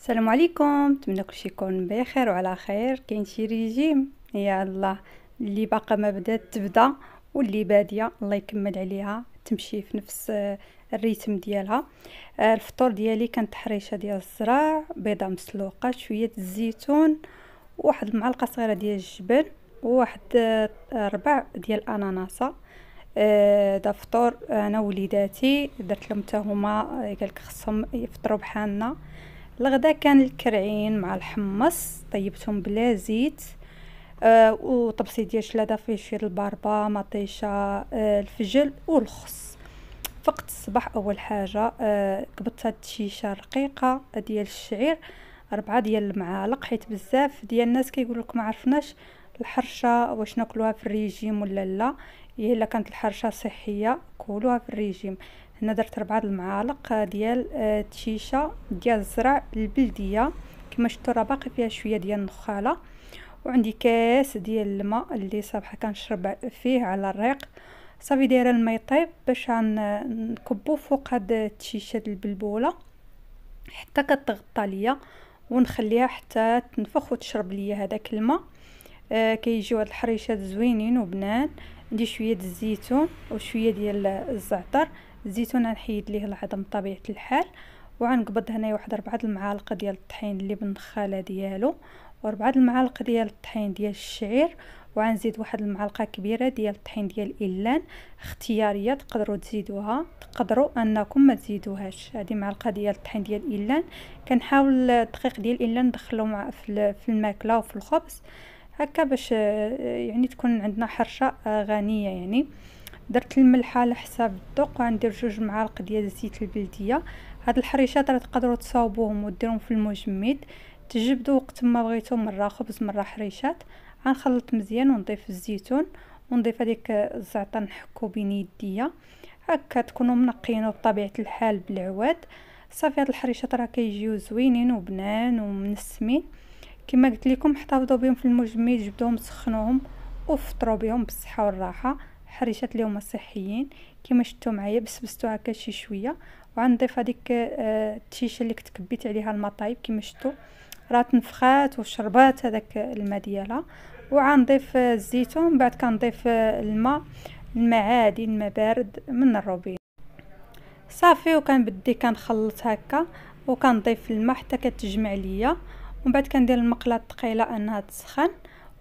السلام عليكم نتمنى كلشي يكون بخير وعلى خير كاين شي ريجيم يا الله اللي باقا ما بدات تبدا واللي باديه الله يكمل عليها تمشي في نفس آه، الريتم ديالها آه، الفطور ديالي كان تحريشه ديال الزراع بيضه مسلوقه شويه الزيتون واحد المعلقه صغيره ديال الجبن وواحد آه، ربع ديال الاناناسه دا فطور انا وليداتي درت لهم حتى هما قالك خصهم يفطروا بحالنا الغدا كان الكرعين مع الحمص طيبتهم بلا زيت آه وطبسي ديال شلاده شويه الباربا مطيشه آه الفجل والخص فقط الصباح اول حاجه آه قبضت هاد الشيشه رقيقه ديال الشعير أربعة ديال المعالق حيت بزاف ديال الناس كيقول لك ما عرفناش الحرشه واش ناكلوها في الريجيم ولا لا الا كانت الحرشه صحيه كولوها في الريجيم هنا درت ربعة المعالق آه، ديال التشيشه آه، ديال الزرع البلديه كما شفتوا راه باقي فيها شويه ديال النخاله وعندي كاس ديال الماء اللي صباحا كنشرب فيه على الريق صافي دايره الماء يطيب باش نكبو فوق هاد التشيشه البلبوله حتى كتغطى ليا ونخليها حتى تنفخ وتشرب ليا هذاك الماء آه كيجيو هاد الحريشات زوينين وبنان عندي شويه الزيتون وشويه ديال الزعتر الزيتون غنحيد ليه العظم بطبيعه الحال وغنقبض هنايا واحد ربعة المعالق ديال الطحين اللي بالنخاله ديالو وربعة المعالق ديال الطحين ديال الشعير وغنزيد واحد المعلقه كبيره ديال الطحين ديال الإلان اختياريه تقدروا تزيدوها تقدروا انكم ما تزيدوهاش هذه معلقه ديال الطحين ديال الإلان كنحاول الدقيق ديال الإلان ندخلو مع في الماكله وفي الخبز هكا باش آه، يعني تكون عندنا حرشه آه، غنيه يعني درت الملح على حساب الذوق غندير جوج معالق ديال الزيت البلديه هاد الحريشات راه تقدروا تصاوبوهم وديرهم في المجمد تجبدوا وقت ما بغيتو مره خبز مره حريشات غنخلط مزيان ونضيف الزيتون ونضيف هذيك الزعتر نحكو بين يديا هكا تكونوا منقيين بطبيعه الحال بالعواد صافي هاد الحريشات راه كيجيو زوينين وبنان ومنسمين كما قلت لكم احتفظوا بهم في المجمد جبدوهم سخنوهم وفطروا بهم بالصحه والراحه حريشات اللي هما صحيين كما شفتوا معايا بسبستو هكا شي شويه وغنضيف هذيك آه، التيشه اللي كنت كبيت عليها المطايب طايب كما شفتوا راه تنفخات وشربات هذاك الماء ديالها وغنضيف آه، الزيتون بعد كنضيف آه، الماء الماء عادي الماء بارد من الروبين صافي وكنبدي كنخلط هكا وكنضيف الماء حتى كتجمع ليا ومن بعد كندير المقله الثقيله انها تسخن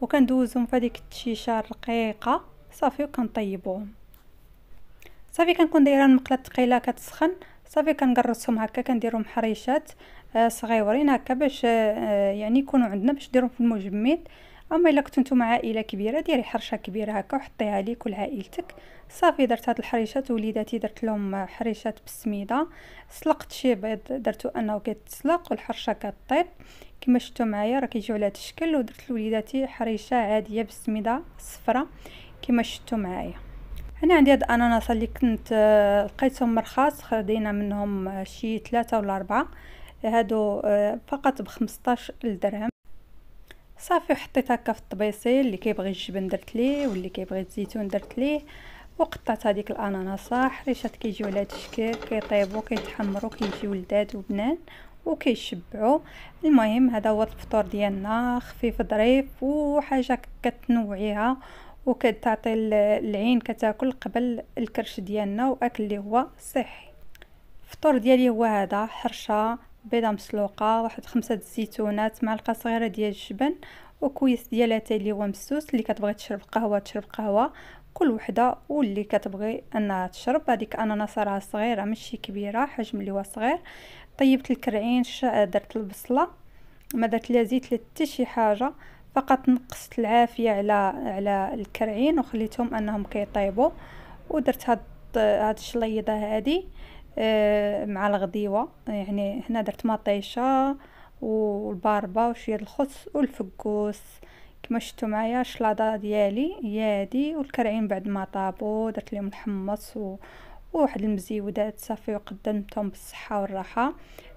وكندوزهم في هذيك التيشه الرقيقه صافي وكنطيبوهم صافي كنكون دايره المقله الثقيله كتسخن صافي كنقرصهم هكا كنديرهم حريشات آه، صغيورين هكا باش آه، يعني يكونوا عندنا باش نديرهم في المجمد اما الا كنتو نتوما عائله كبيره ديري حرشه كبيره هكا وحطيها كل عائلتك صافي درت هاد الحريشات وليداتي درت لهم حريشات بالسميده سلقت شي بيض درتو انه كيتسلق والحرشه كطيب كما شفتو معايا راه كيجيو على هاد الشكل ودرت لوليداتي حريشه عاديه بالسميده صفراء كما شفتوا معايا هنا عندي هاد الاناناس اللي كنت آه، لقيتهم مرخص خدينا منهم آه، شي ثلاثة ولا أربعة هادو آه، فقط بخمسطاش درهم صافي وحطيت هكا في الطبيصيل اللي كيبغي الجبن درت ليه واللي كيبغي الزيتون درت ليه وقطعت هذيك الاناناس حريشات كيجيو على هذا الشكل كيطيبوا كيتحمروا كيجيو لذاذ وبنان وكيشبعوا المهم هذا هو الفطور ديالنا خفيف ظريف وحاجه كتنوعيها وكتعطي العين كتاكل قبل الكرش ديالنا واكل اللي هو صحي الفطور ديالي هو هذا حرشه بيضه مسلوقه واحد خمسة الزيتونات معلقه صغيره ديال الجبن وكويس ديال اتاي اللي هو مسوس اللي كتبغي تشرب قهوه تشرب قهوه كل وحده واللي كتبغي انها تشرب هذيك اناناس راه صغيره ماشي كبيره حجم اللي هو صغير طيبت الكرعين درت البصله ما درت لا زيت لا حتى شي حاجه فقط نقصت العافيه على على الكرعين وخليتهم انهم كيطيبوا ودرت هاد هاد الشليضه هادي آه، مع الغديوه يعني هنا درت مطيشه والباربه وشويه الخس والفكوس كما شفتوا معايا الشلاضه ديالي هي هادي والكرعين بعد ما طابو درت لهم الحمص و... وواحد المزيودات صافي وقدمتهم بالصحه والراحه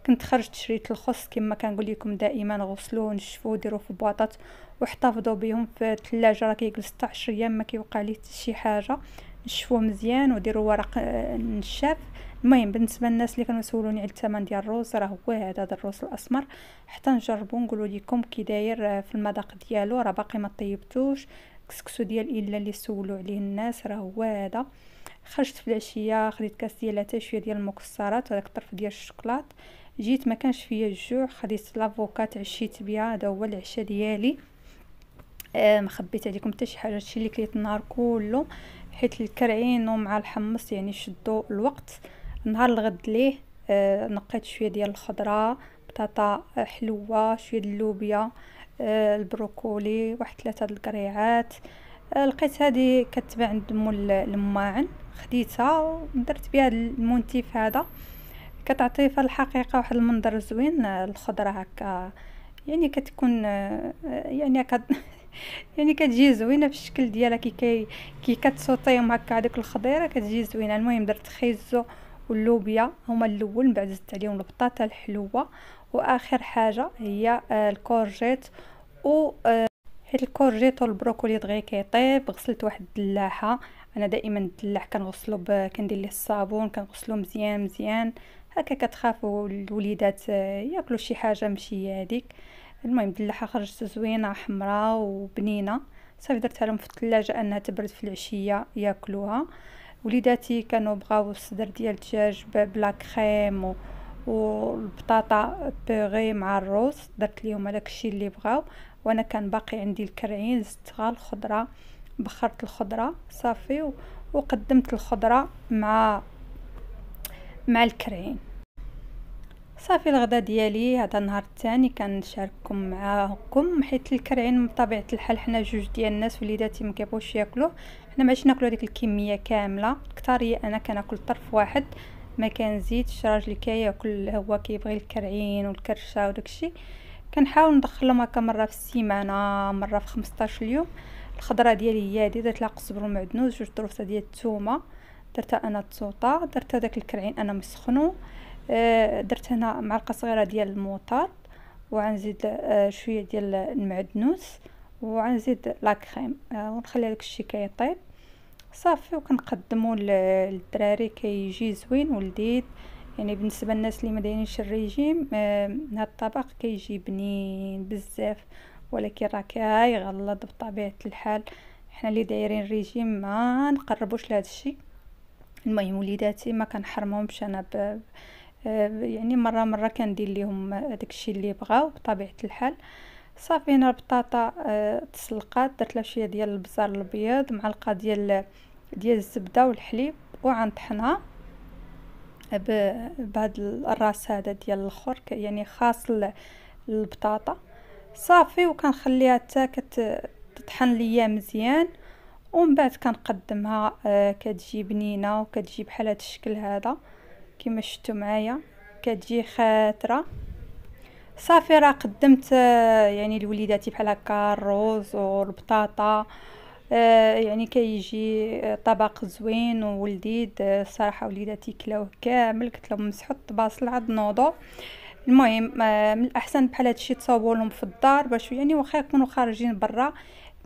كنت خرجت شريت الخص كما كنقول لكم دائما غسلوه ونشفوا ديروه في بواطات واحتفظوا بهم في الثلاجه راه كيجلس حتى 10 ايام ما كيوقع ليه شي حاجه نشفوه مزيان وديروا ورق آه، نشاف المهم بالنسبه للناس اللي كانوا يسولوني على الثمن ديال الروز راه هو هذا الروز الاسمر حتى نجربوا نقولوا لكم كي داير آه، في المذاق ديالو راه باقي ما طيبتوش كسكسو ديال الا اللي سولوا عليه الناس راه هو هذا خرجت في العشيه خديت كاس ديال لاتاي شويه ديال المكسرات وداك الطرف ديال الشكلاط جيت ما كانش فيا الجوع خديت لافوكات عشيت بها هذا هو العشاء ديالي آه ما خبيت عليكم حتى شي حاجه هادشي اللي كليت النهار كله حيت الكرعين ومع الحمص يعني شدوا الوقت نهار الغد ليه آه نقيت شويه ديال الخضره بطاطا حلوه شويه ديال اللوبيا آه البروكولي واحد ثلاثه د القريعات آه آه، لقيت هذه كتباع عند مول الماعن خديتها ودرت بها المونتيف هذا كتعطي في الحقيقه واحد المنظر زوين آه، الخضره هكا يعني كتكون آه، يعني كت يعني كتجي زوينه في الشكل ديالها كي كي, كي كتسوطيهم هكا هذوك الخضيره كتجي زوينه المهم درت خيزو واللوبيا هما الاول من بعد زدت عليهم البطاطا الحلوه واخر حاجه هي الكورجيت و حيت الكورجيت والبروكولي دغيا كيطيب غسلت واحد الدلاحه انا دائما الدلاح كنغسلو كندير ليه الصابون كنغسلو مزيان مزيان هكا كتخافو الوليدات آه، ياكلوا شي حاجه ماشي هذيك المهم الدلاحه خرجت زوينه حمراء وبنينه صافي درتها لهم في الثلاجه انها تبرد في العشيه ياكلوها وليداتي كانوا بغاو الصدر ديال الدجاج بلا كريم و... والبطاطا بيغي مع الروز درت ليهم هذاك الشيء اللي بغاو وانا كان باقي عندي الكرعين زدت غا الخضره بخرت الخضره صافي وقدمت الخضره مع مع الكرعين صافي الغدا ديالي هذا النهار الثاني كنشارككم معاكم حيت الكرعين بطبيعه الحال حنا جوج ديال الناس وليداتي ما كيبغوش ياكلوه حنا ماشي ناكلو هذيك الكميه كامله كثريه انا كناكل طرف واحد ما كنزيدش راجلي كياكل هو كيبغي الكرعين والكرشه وداكشي كنحاول ندخلهم هكا مره في السيمانه مره في 15 يوم الخضره ديالي هي هادي درت لها قزبر ومعدنوس جوج طروفه ديال الثومه درتها انا التوطه درت هذاك الكرعين انا مسخنو آه، درت هنا معلقه صغيره ديال الموطار وغنزيد آه، شويه ديال المعدنوس وغنزيد لا كريم آه، ونخلي هذاك الشيء كيطيب صافي وكنقدمو للدراري كيجي زوين ولذيذ يعني بالنسبه للناس اللي ما دايرينش الريجيم هذا آه، الطبق كيجي بنين بزاف ولكن راه كيغلط بطبيعه الحال حنا اللي دايرين ريجيم ما نقربوش لهذا الشيء المهم وليداتي ما كنحرمهمش انا ب... آه، يعني مره مره كندير ليهم داك الشيء اللي بغاو بطبيعه الحال صافي هنا البطاطا آه، تسلقات درت لها شويه ديال البزار الابيض معلقه ديال ديال الزبده والحليب وعنطحنها بهاد الراس هذا ديال الاخر يعني خاص البطاطا صافي وكنخليها حتى كتطحن ليا مزيان ومن بعد كنقدمها آه، كتجي بنينه وكتجي بحال هذا الشكل هذا كما شفتوا معايا كتجي خاتره صافي راه قدمت آه، يعني لوليداتي بحال هكا الرز والبطاطا آه، يعني كيجي آه، طبق زوين ولذيذ الصراحه آه، وليداتي كلاوه كامل قلت لهم مسحوا الطباصل عاد نوضوا المهم من الاحسن بحال هادشي تصاوبوا لهم في الدار باش يعني واخا يكونوا خارجين برا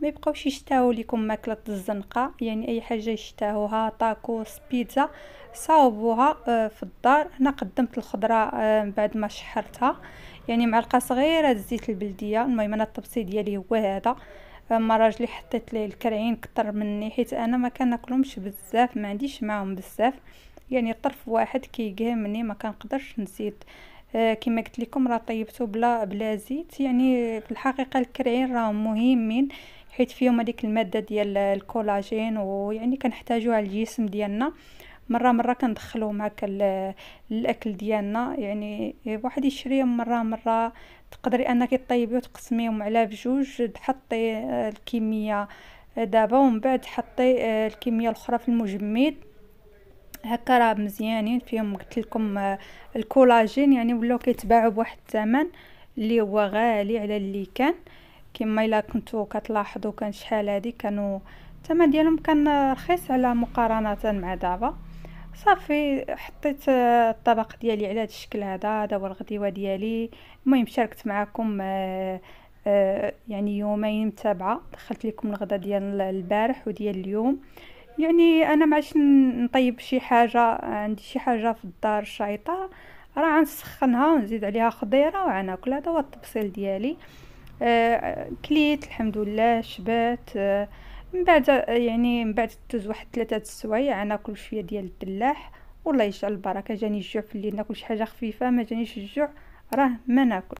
ما يبقاوش يشتاو لكم ماكله الزنقه يعني اي حاجه يشتاوها طاكوس بيتزا صاوبوها في الدار هنا قدمت الخضره من بعد ما شحرتها يعني معلقه صغيره زيت البلديه المهم انا الطبسي ديالي هو هذا فما راجلي حطيت ليه الكرعين كتر مني حيت انا ما كناكلهمش بزاف ما عنديش معاهم بزاف يعني طرف واحد كيقهى مني ما كنقدرش نزيد آه كما قلت لكم راه طيبته بلا بلا زيت يعني في الحقيقه الكرعين راهم مهمين حيت فيهم هذيك الماده ديال الكولاجين ويعني كنحتاجوها الجسم ديالنا مرة مرة كندخلو هكا الاكل ديالنا يعني واحد يشريهم مرة مرة تقدري انك طيبي وتقسميهم على بجوج تحطي آه، الكميه آه، دابا ومن بعد حطي آه، الكميه الاخرى في المجمد هكا راه مزيانين فيهم قلت لكم الكولاجين يعني ولاو كيتباعوا بواحد الثمن اللي هو غالي على اللي كان كما الا كنتو كتلاحظوا كان شحال هذه كانوا الثمن ديالهم كان رخيص على مقارنه مع دابا صافي حطيت الطبق ديالي على هذا الشكل هذا هذا هو الغديوه ديالي المهم شاركت معكم آه، آه، يعني يومين متابعه دخلت لكم الغدا ديال البارح وديال اليوم يعني انا ما عادش نطيب شي حاجه عندي شي حاجه في الدار شايطه راه غنسخنها ونزيد عليها خضيره وعناكل هذا هو التبصيل ديالي آه، كليت الحمد لله شبعت آه من بعد يعني من بعد دوز واحد ثلاثه السوايع ناكل شويه ديال الدلاح والله يجعل البركه جاني الجوع في الليل ناكل شي حاجه خفيفه ما جانيش الجوع راه ما ناكل